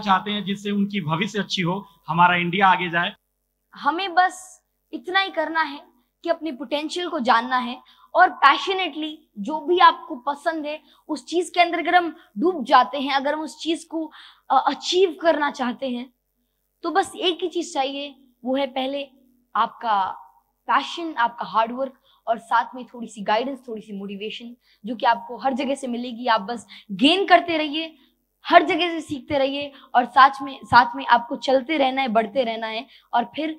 चाहते हैं जिससे उनकी भविष्य अच्छी हो हमारा इंडिया आगे जाए हमें बस इतना ही करना है कि अपनी पोटेंशियल को जानना है और पैशनेटली जो भी आपको पसंद है उस चीज के अंदर अगर हम डूब जाते हैं अगर हम उस चीज को अचीव करना चाहते हैं तो बस एक ही चीज चाहिए वो है पहले आपका पैशन आपका हार्डवर्क और साथ में थोड़ी सी गाइडेंस थोड़ी सी मोटिवेशन जो कि आपको हर जगह से मिलेगी आप बस गेन करते रहिए हर जगह से सीखते रहिए और साथ में साथ में आपको चलते रहना है बढ़ते रहना है और फिर